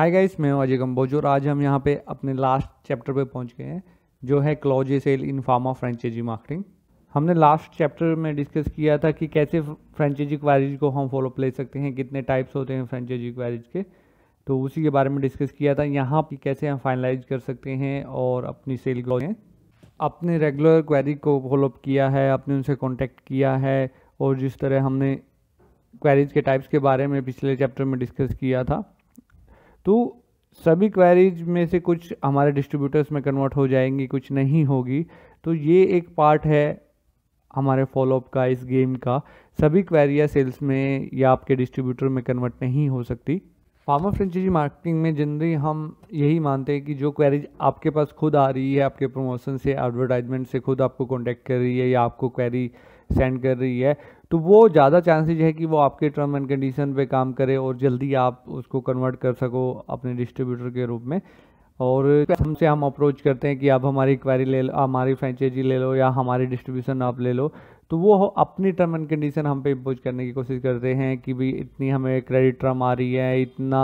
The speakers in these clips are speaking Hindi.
हाय गाइस मैं हूं अजय कम्बोज और आज हम यहाँ पे अपने लास्ट चैप्टर पे पहुँच गए हैं जो है a sale in pharma franchise marketing हमने लास्ट चैप्टर में डिस्कस किया था कि कैसे फ्रेंचाइजी क्वारीज को हम फॉलो ले सकते हैं कितने टाइप्स होते हैं फ्रेंचाइजी क्वारीज के तो उसी के बारे में डिस्कस किया था यहाँ पर कैसे हम फाइनलाइज कर सकते हैं और अपनी सेल को अपने रेगुलर क्वारी को फॉलोअप किया है अपने उनसे कॉन्टैक्ट किया है और जिस तरह हमने क्वेरीज के टाइप्स के बारे में पिछले चैप्टर में डिस्कस किया था तो सभी क्वेरीज में से कुछ हमारे डिस्ट्रीब्यूटर्स में कन्वर्ट हो जाएंगी कुछ नहीं होगी तो ये एक पार्ट है हमारे फॉलोअप का इस गेम का सभी क्वेरिया सेल्स में या आपके डिस्ट्रीब्यूटर में कन्वर्ट नहीं हो सकती फार्मा फ्रेंचाइजी मार्केटिंग में जनरली हम यही मानते हैं कि जो क्वेरीज आपके पास खुद आ रही है आपके प्रमोशन से एडवर्टाइजमेंट से खुद आपको कॉन्टैक्ट कर रही है या आपको क्वेरी सेंड कर रही है तो वो ज़्यादा चांसेज है कि वो आपके टर्म एंड कंडीशन पे काम करे और जल्दी आप उसको कन्वर्ट कर सको अपने डिस्ट्रीब्यूटर के रूप में और हमसे हम अप्रोच करते हैं कि आप हमारी क्वारी ले लो हमारी फ्रेंचाइजी ले लो या हमारी डिस्ट्रीब्यूशन आप ले लो तो वो अपनी टर्म एंड कंडीशन हम पे इम्पोज करने की कोशिश करते हैं कि भाई इतनी हमें क्रेडिट टर्म आ रही है इतना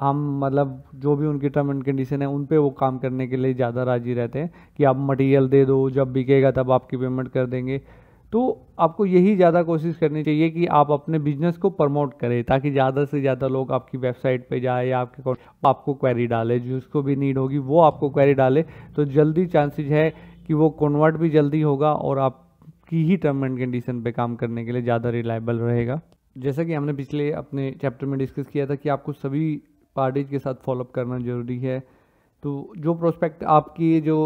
हम मतलब जो भी उनकी टर्म एंड कंडीशन है उन पे वो काम करने के लिए ज़्यादा राजी रहते हैं कि आप मटेरियल दे दो जब बिकेगा तब आपकी पेमेंट कर देंगे तो आपको यही ज़्यादा कोशिश करनी चाहिए कि आप अपने बिजनेस को प्रमोट करें ताकि ज़्यादा से ज़्यादा लोग आपकी वेबसाइट पे जाए या आपके आपको क्वेरी डाले जिसको भी नीड होगी वो आपको क्वेरी डाले तो जल्दी चांसेज है कि वो कन्वर्ट भी जल्दी होगा और आपकी ही टर्म एंड कंडीशन पे काम करने के लिए ज़्यादा रिलायबल रहेगा जैसा कि हमने पिछले अपने चैप्टर में डिस्कस किया था कि आपको सभी पार्टीज के साथ फॉलोअप करना ज़रूरी है तो जो प्रोस्पेक्ट आपकी जो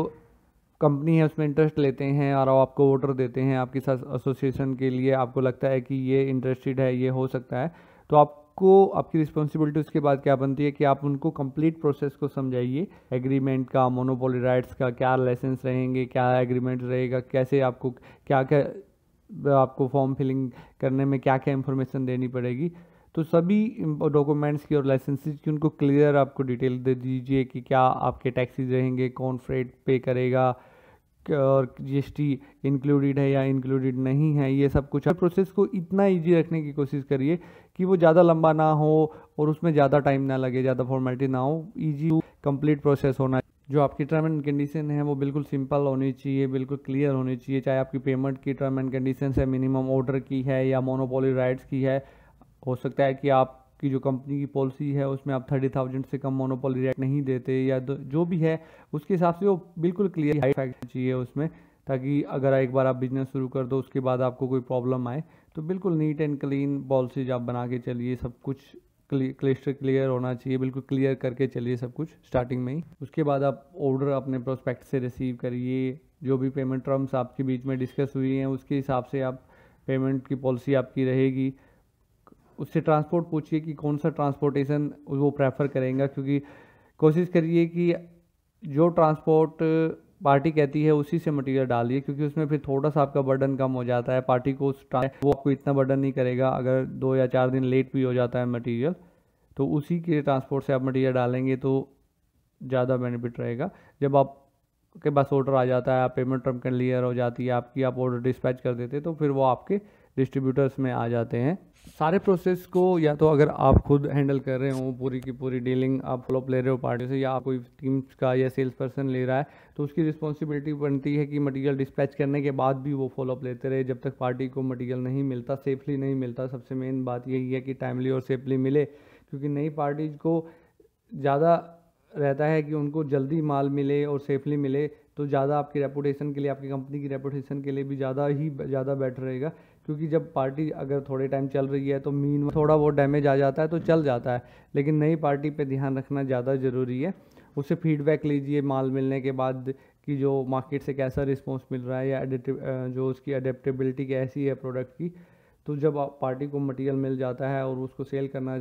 कंपनी है उसमें इंटरेस्ट लेते हैं और आपको वोटर देते हैं आपकी एसोसिएशन के लिए आपको लगता है कि ये इंटरेस्टेड है ये हो सकता है तो आपको आपकी रिस्पॉन्सिबिलिटी उसके बाद क्या बनती है कि आप उनको कंप्लीट प्रोसेस को समझाइए एग्रीमेंट का मोनोपोली राइट्स का क्या लाइसेंस रहेंगे क्या एग्रीमेंट रहेगा कैसे आपको क्या क्या आपको फॉर्म फिलिंग करने में क्या क्या इंफॉर्मेशन देनी पड़ेगी तो सभी डॉक्यूमेंट्स की और लाइसेंसेज की उनको क्लियर आपको डिटेल दे दीजिए कि क्या आपके टैक्सीज रहेंगे कौन फ्रेट पे करेगा और जीएसटी इंक्लूडेड है या इंक्लूडेड नहीं है ये सब कुछ प्रोसेस को इतना इजी रखने की कोशिश करिए कि वो ज़्यादा लंबा ना हो और उसमें ज़्यादा टाइम ना लगे ज़्यादा फॉर्मेलिटी ना हो ईजी कंप्लीट प्रोसेस होना जो आपकी टर्म एंड कंडीशन है वो बिल्कुल सिंपल होनी चाहिए बिल्कुल क्लियर होनी चाहिए चाहे आपकी पेमेंट की टर्म एंड कंडीशन है मिनिमम ऑर्डर की है या मोनोपोली राइट्स की है हो सकता है कि आप आपकी जो कंपनी की पॉलिसी है उसमें आप थर्टी थाउजेंड से कम मोनोपोली रेट नहीं देते या जो भी है उसके हिसाब से वो बिल्कुल क्लियर हाई फैक्ट चाहिए उसमें ताकि अगर एक बार आप बिजनेस शुरू कर दो उसके बाद आपको कोई प्रॉब्लम आए तो बिल्कुल नीट एंड क्लीन पॉलिसीज आप बना के चलिए सब कुछ क्लस्टर क्लियर होना चाहिए बिल्कुल क्लियर करके चलिए सब कुछ स्टार्टिंग में ही उसके बाद आप ऑर्डर अपने प्रोस्पेक्ट से रिसीव करिए जो भी पेमेंट टर्म्स आपके बीच में डिस्कस हुई हैं उसके हिसाब से आप पेमेंट की पॉलिसी आपकी रहेगी उससे ट्रांसपोर्ट पूछिए कि कौन सा ट्रांसपोर्टेशन वो प्रेफर करेंगे क्योंकि कोशिश करिए कि जो ट्रांसपोर्ट पार्टी कहती है उसी से मटेरियल डालिए क्योंकि उसमें फिर थोड़ा सा आपका बर्डन कम हो जाता है पार्टी को उस वो आपको इतना बर्डन नहीं करेगा अगर दो या चार दिन लेट भी हो जाता है मटेरियल तो उसी के ट्रांसपोर्ट से आप मटेरियल डालेंगे तो ज़्यादा बेनिफिट रहेगा जब आप के पास ऑर्डर आ जाता है आप पेमेंट टर्म क्लियर हो जाती है आपकी आप ऑर्डर डिस्पैच कर देते तो फिर वो आपके डिस्ट्रीब्यूटर्स में आ जाते हैं सारे प्रोसेस को या तो अगर आप खुद हैंडल कर रहे हो पूरी की पूरी डीलिंग आप फॉलोअप ले रहे हो पार्टी से या आप कोई टीम का या सेल्स पर्सन ले रहा है तो उसकी रिस्पॉन्सिबिलिटी बनती है कि मटेरियल डिस्पैच करने के बाद भी वो फॉलोअप लेते रहे जब तक पार्टी को मटेरियल नहीं मिलता सेफली नहीं मिलता सबसे मेन बात यही है कि टाइमली और सेफली मिले क्योंकि नई पार्टी को ज़्यादा रहता है कि उनको जल्दी माल मिले और सेफली मिले तो ज़्यादा आपकी रेपूटेशन के लिए आपकी कंपनी की रेपूटेशन के लिए भी ज़्यादा ही ज़्यादा बेटर रहेगा क्योंकि जब पार्टी अगर थोड़े टाइम चल रही है तो मीन थोड़ा बहुत डैमेज आ जाता है तो चल जाता है लेकिन नई पार्टी पे ध्यान रखना ज़्यादा ज़रूरी है उसे फीडबैक लीजिए माल मिलने के बाद कि जो मार्केट से कैसा रिस्पॉन्स मिल रहा है या जो उसकी अडेप्टेबिलिटी कैसी है प्रोडक्ट की तो जब आप पार्टी को मटेरियल मिल जाता है और उसको सेल करना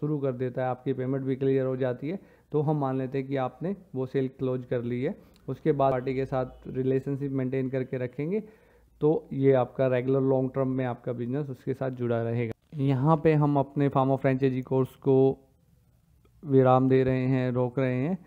शुरू कर देता है आपकी पेमेंट भी क्लियर हो जाती है तो हम मान लेते हैं कि आपने वो सेल क्लोज कर ली है उसके बाद पार्टी के साथ रिलेशनशिप मेंटेन करके रखेंगे तो ये आपका रेगुलर लॉन्ग टर्म में आपका बिजनेस उसके साथ जुड़ा रहेगा यहाँ पे हम अपने फार्मो फ्रेंचाइजी कोर्स को विराम दे रहे हैं रोक रहे हैं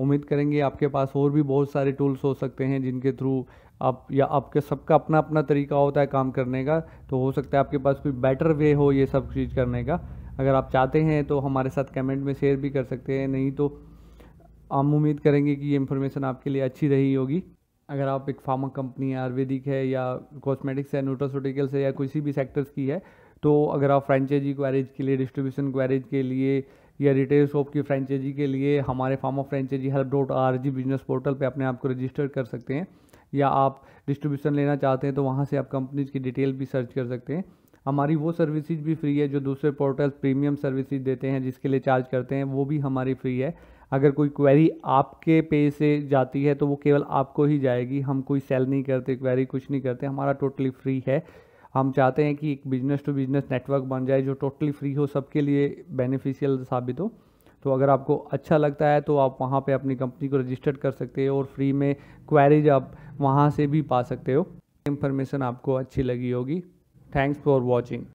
उम्मीद करेंगे आपके पास और भी बहुत सारे टूल्स हो सकते हैं जिनके थ्रू आप या आपके सबका अपना अपना तरीका होता है काम करने का तो हो सकता है आपके पास कोई बेटर वे हो ये सब चीज़ करने का अगर आप चाहते हैं तो हमारे साथ कमेंट में शेयर भी कर सकते हैं नहीं तो हम उम्मीद करेंगे कि ये इन्फॉर्मेशन आपके लिए अच्छी रही होगी अगर आप एक फार्मा कंपनी है आयुर्वेदिक है या कॉस्मेटिक्स है न्यूट्रोसोटिकल्स है या किसी भी सेक्टर्स की है तो अगर आप फ्रेंचाइजी क्वेरेज के लिए डिस्ट्रीब्यूशन क्वैरेज के लिए या रिटेल शॉप की फ्रेंचाइजी के लिए हमारे form of franchise help dot R G business portal पर अपने आप को रजिस्टर कर सकते हैं या आप डिस्ट्रीब्यूशन लेना चाहते हैं तो वहाँ से आप कंपनीज की डिटेल भी सर्च कर सकते हैं हमारी वो सर्विसेज भी फ्री है जो दूसरे पोर्टल प्रीमियम सर्विसेज देते हैं जिसके लिए चार्ज करते हैं वो भी हमारी फ्री है अगर कोई क्वेरी आपके पे से जाती है तो वो केवल आपको ही जाएगी हम कोई सेल नहीं करते क्वेरी कुछ नहीं करते हमारा टोटली फ्री है हम चाहते हैं कि एक बिजनेस टू बिजनेस नेटवर्क बन जाए जो टोटली फ्री हो सबके लिए बेनिफिशियल साबित हो तो अगर आपको अच्छा लगता है तो आप वहाँ पे अपनी कंपनी को रजिस्टर कर सकते हो और फ्री में क्वेरीज आप वहाँ से भी पा सकते हो इन्फॉर्मेशन आपको अच्छी लगी होगी थैंक्स फॉर वॉचिंग